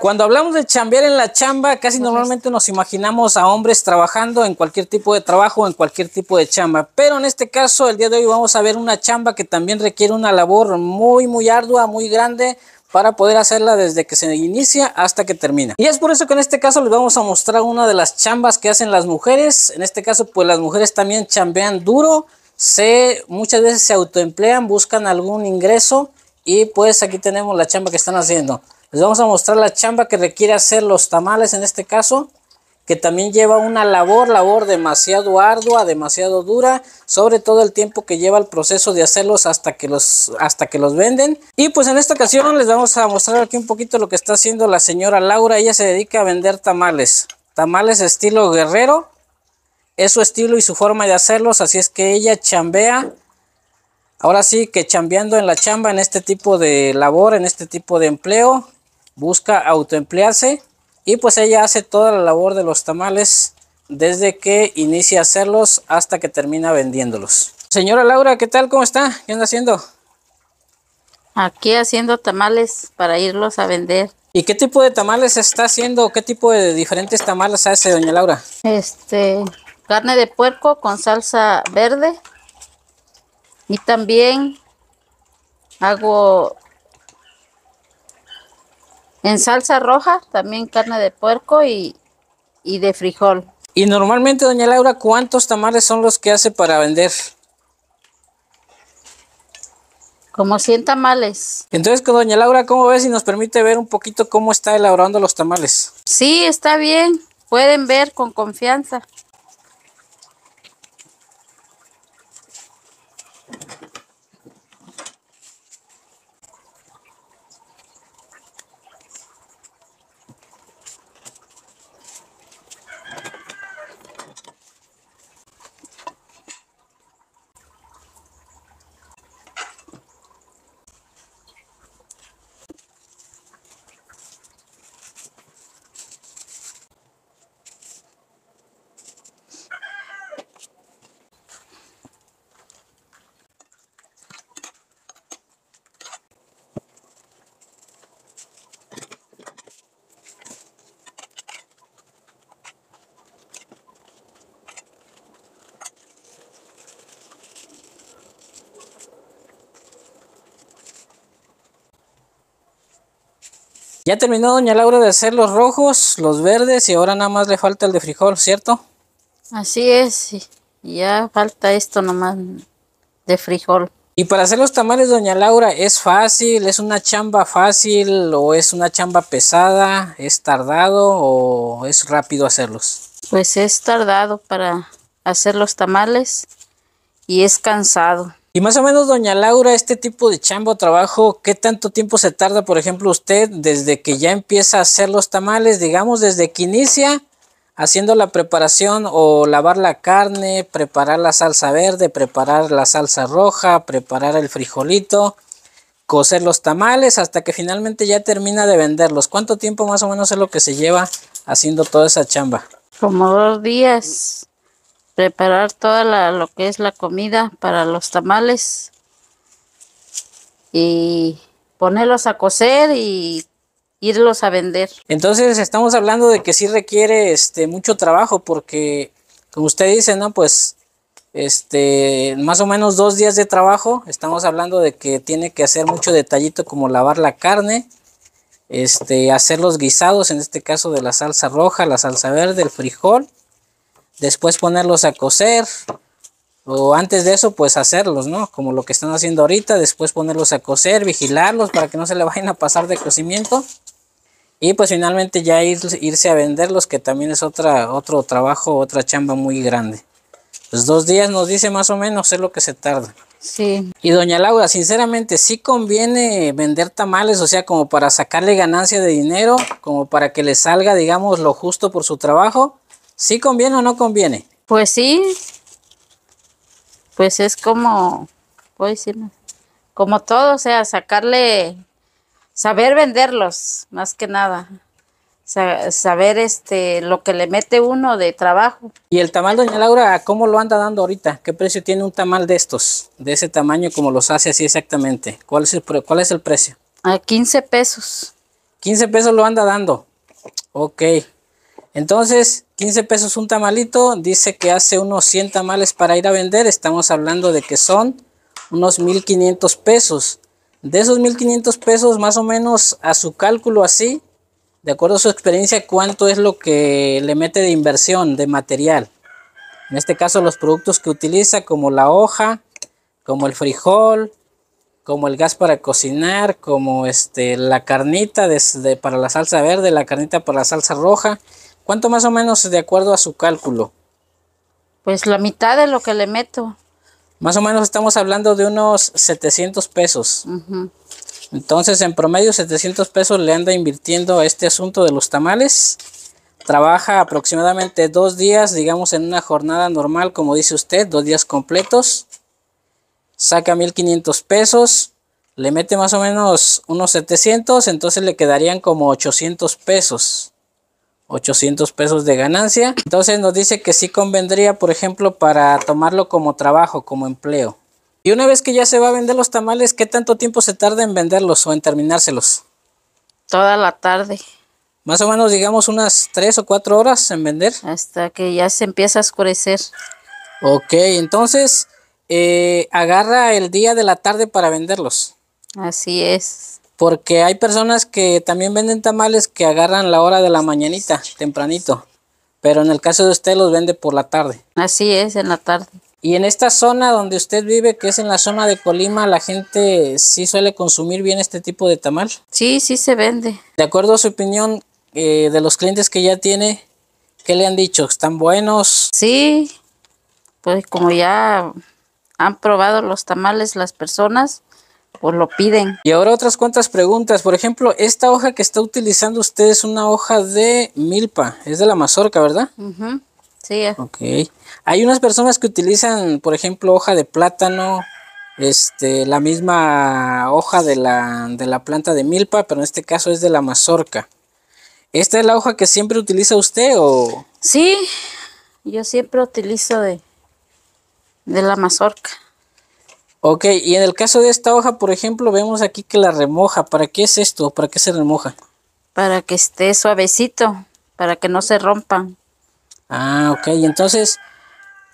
Cuando hablamos de chambear en la chamba, casi normalmente nos imaginamos a hombres trabajando en cualquier tipo de trabajo, en cualquier tipo de chamba. Pero en este caso, el día de hoy vamos a ver una chamba que también requiere una labor muy, muy ardua, muy grande para poder hacerla desde que se inicia hasta que termina. Y es por eso que en este caso les vamos a mostrar una de las chambas que hacen las mujeres. En este caso, pues las mujeres también chambean duro, se, muchas veces se autoemplean, buscan algún ingreso y pues aquí tenemos la chamba que están haciendo. Les vamos a mostrar la chamba que requiere hacer los tamales en este caso. Que también lleva una labor, labor demasiado ardua, demasiado dura. Sobre todo el tiempo que lleva el proceso de hacerlos hasta que los, hasta que los venden. Y pues en esta ocasión les vamos a mostrar aquí un poquito lo que está haciendo la señora Laura. Ella se dedica a vender tamales. Tamales estilo guerrero. Es su estilo y su forma de hacerlos. Así es que ella chambea ahora sí que chambeando en la chamba, en este tipo de labor, en este tipo de empleo, busca autoemplearse y pues ella hace toda la labor de los tamales desde que inicia a hacerlos hasta que termina vendiéndolos. Señora Laura, ¿qué tal? ¿Cómo está? ¿Qué anda haciendo? Aquí haciendo tamales para irlos a vender. ¿Y qué tipo de tamales está haciendo? ¿Qué tipo de diferentes tamales hace doña Laura? Este, carne de puerco con salsa verde. Y también hago en salsa roja, también carne de puerco y, de frijol. Y normalmente, doña Laura, ¿cuántos tamales son los que hace para vender? Como 100 tamales. Entonces, con doña Laura, ¿cómo ves si nos permite ver un poquito cómo está elaborando los tamales? Sí, está bien. Pueden ver con confianza. Ya terminó Doña Laura de hacer los rojos, los verdes y ahora nada más le falta el de frijol, ¿cierto? Así es, ya falta esto nomás de frijol. Y para hacer los tamales, Doña Laura, ¿es fácil? ¿Es una chamba fácil o es una chamba pesada? ¿Es tardado o es rápido hacerlos? Pues es tardado para hacer los tamales y es cansado. Y más o menos, doña Laura, este tipo de chambo trabajo, ¿qué tanto tiempo se tarda, por ejemplo, usted desde que ya empieza a hacer los tamales, digamos, desde que inicia haciendo la preparación o lavar la carne, preparar la salsa verde, preparar la salsa roja, preparar el frijolito, cocer los tamales hasta que finalmente ya termina de venderlos. ¿Cuánto tiempo más o menos es lo que se lleva haciendo toda esa chamba? Como dos días preparar toda lo que es la comida para los tamales y ponerlos a cocer y irlos a vender. Entonces estamos hablando de que sí requiere este mucho trabajo porque como usted dice, ¿no? Pues este más o menos dos días de trabajo. Estamos hablando de que tiene que hacer mucho detallito como lavar la carne, este, hacer los guisados, en este caso de la salsa roja, la salsa verde, el frijol después ponerlos a cocer o antes de eso pues hacerlos, ¿no? Como lo que están haciendo ahorita, después ponerlos a cocer, vigilarlos para que no se le vayan a pasar de cocimiento y pues finalmente ya ir, irse a venderlos que también es otra, otro trabajo, otra chamba muy grande. los pues, dos días nos dice más o menos es lo que se tarda. Sí. Y doña Laura, sinceramente, sí conviene vender tamales, o sea, como para sacarle ganancia de dinero, como para que le salga, digamos, lo justo por su trabajo ¿Sí conviene o no conviene? Pues sí. Pues es como, voy a como todo, o sea, sacarle, saber venderlos, más que nada. saber este lo que le mete uno de trabajo. Y el tamal, doña Laura, ¿cómo lo anda dando ahorita? ¿Qué precio tiene un tamal de estos? De ese tamaño, como los hace así exactamente. ¿Cuál es el, cuál es el precio? A 15 pesos. 15 pesos lo anda dando. Ok. Entonces, 15 pesos un tamalito, dice que hace unos 100 tamales para ir a vender, estamos hablando de que son unos 1500 pesos. De esos 1500 pesos, más o menos a su cálculo así, de acuerdo a su experiencia, cuánto es lo que le mete de inversión, de material. En este caso, los productos que utiliza, como la hoja, como el frijol, como el gas para cocinar, como este, la carnita para la salsa verde, la carnita para la salsa roja ¿Cuánto más o menos de acuerdo a su cálculo? Pues la mitad de lo que le meto. Más o menos estamos hablando de unos 700 pesos. Entonces, en promedio, 700 pesos le anda invirtiendo a este asunto de los tamales. Trabaja aproximadamente dos días, digamos, en una jornada normal, como dice usted, dos días completos. Saca 1500 pesos, le mete más o menos unos 700, entonces le quedarían como 800 pesos. 800 pesos de ganancia. Entonces nos dice que sí convendría, por ejemplo, para tomarlo como trabajo, como empleo. Y una vez que ya se va a vender los tamales, ¿qué tanto tiempo se tarda en venderlos o en terminárselos? Toda la tarde. Más o menos, digamos, unas 3 o 4 horas en vender. Hasta que ya se empieza a oscurecer. Ok, entonces eh, agarra el día de la tarde para venderlos. Así es. Porque hay personas que también venden tamales que agarran la hora de la mañanita, tempranito. Pero en el caso de usted los vende por la tarde. Así es, en la tarde. Y en esta zona donde usted vive, que es en la zona de Colima, la gente sí suele consumir bien este tipo de tamal. Sí, sí se vende. De acuerdo a su opinión eh, de los clientes que ya tiene, ¿qué le han dicho? ¿Están buenos? Sí, pues como ya han probado los tamales las personas, o pues lo piden. Y ahora otras cuantas preguntas. Por ejemplo, esta hoja que está utilizando usted es una hoja de milpa, es de la mazorca, ¿verdad? Sí. Hay unas personas que utilizan, por ejemplo, hoja de plátano, este, la misma hoja de la, de la planta de milpa, pero en este caso es de la mazorca. ¿Esta es la hoja que siempre utiliza usted o...? Sí, yo siempre utilizo de, de la mazorca. Ok, y en el caso de esta hoja, por ejemplo, vemos aquí que la remoja. ¿Para qué es esto? ¿Para qué se remoja? Para que esté suavecito, para que no se rompa. Ah, ok. Entonces,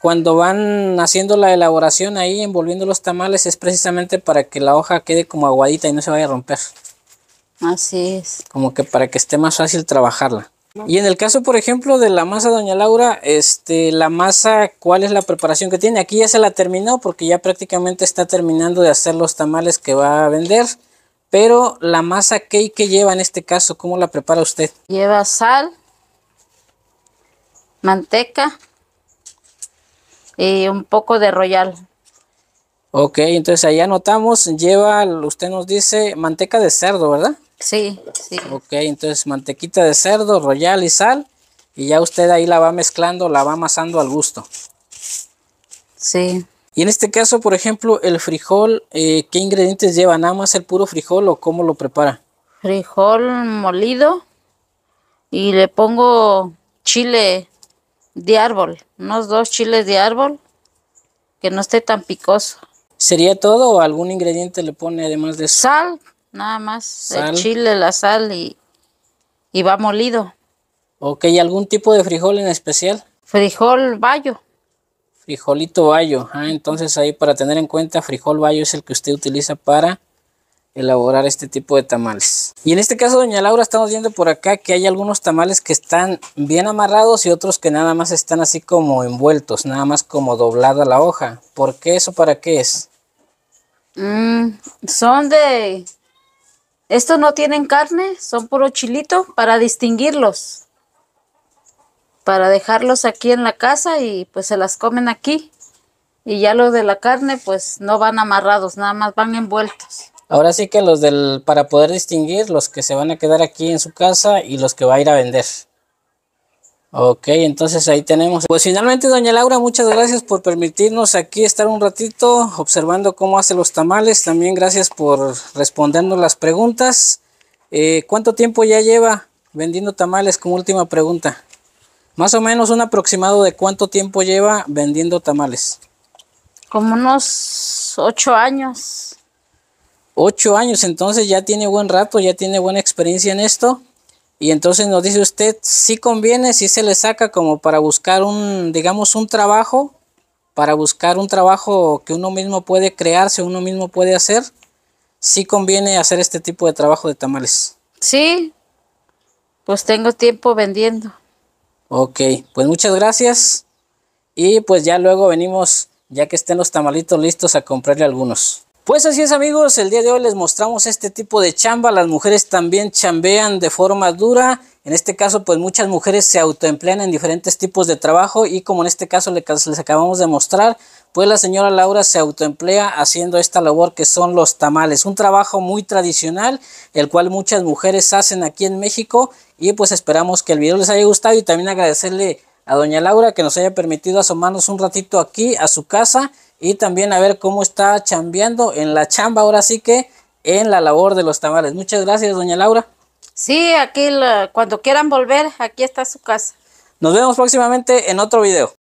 cuando van haciendo la elaboración ahí, envolviendo los tamales, es precisamente para que la hoja quede como aguadita y no se vaya a romper. Así es. Como que para que esté más fácil trabajarla. Y en el caso, por ejemplo, de la masa, doña Laura, este, la masa, ¿cuál es la preparación que tiene? Aquí ya se la terminó porque ya prácticamente está terminando de hacer los tamales que va a vender. Pero la masa ¿qué, que lleva en este caso, ¿cómo la prepara usted? Lleva sal, manteca y un poco de royal. Ok, entonces allá anotamos, lleva, usted nos dice, manteca de cerdo, ¿verdad? Sí, sí. Ok, entonces mantequita de cerdo, royal y sal. Y ya usted ahí la va mezclando, la va amasando al gusto. Sí. Y en este caso, por ejemplo, el frijol, eh, ¿qué ingredientes lleva? ¿Nada más el puro frijol o cómo lo prepara? Frijol molido y le pongo chile de árbol, unos dos chiles de árbol, que no esté tan picoso. ¿Sería todo o algún ingrediente le pone además de eso? Sal, nada más el chile, la sal y, va molido. Ok, ¿algún tipo de frijol en especial? Frijol bayo. Frijolito bayo. Ah, entonces ahí para tener en cuenta, frijol vallo es el que usted utiliza para elaborar este tipo de tamales. Y en este caso, doña Laura, estamos viendo por acá que hay algunos tamales que están bien amarrados y otros que nada más están así como envueltos, nada más como doblada la hoja. ¿Por qué eso? ¿Para qué es? Mm, son de estos no tienen carne, son puro chilito para distinguirlos. Para dejarlos aquí en la casa y pues se las comen aquí. Y ya los de la carne pues no van amarrados, nada más van envueltos. Ahora sí que los del, para poder distinguir, los que se van a quedar aquí en su casa y los que va a ir a vender. Ok, entonces ahí tenemos. Pues finalmente, doña Laura, muchas gracias por permitirnos aquí estar un ratito observando cómo hace los tamales. También gracias por respondernos las preguntas. Eh, ¿Cuánto tiempo ya lleva vendiendo tamales? Como última pregunta. Más o menos un aproximado de cuánto tiempo lleva vendiendo tamales. Como unos ocho años. Ocho años, entonces ya tiene buen rato, ya tiene buena experiencia en esto. Y entonces nos dice usted si conviene, si se le saca como para buscar un, digamos, un trabajo, para buscar un trabajo que uno mismo puede crearse, uno mismo puede hacer, si conviene hacer este tipo de trabajo de tamales. Sí, pues tengo tiempo vendiendo. Ok, pues muchas gracias. Y pues ya luego venimos, ya que estén los tamalitos listos, a comprarle algunos. Pues así es amigos, el día de hoy les mostramos este tipo de chamba, las mujeres también chambean de forma dura, en este caso pues muchas mujeres se autoemplean en diferentes tipos de trabajo y como en este caso les acabamos de mostrar, pues la señora Laura se autoemplea haciendo esta labor que son los tamales, un trabajo muy tradicional, el cual muchas mujeres hacen aquí en México y pues esperamos que el video les haya gustado y también agradecerle a doña Laura que nos haya permitido asomarnos un ratito aquí a su casa y también a ver cómo está chambeando en la chamba ahora sí que en la labor de los tamales. Muchas gracias, doña Laura. Sí, aquí cuando quieran volver, aquí está su casa. Nos vemos próximamente en otro video.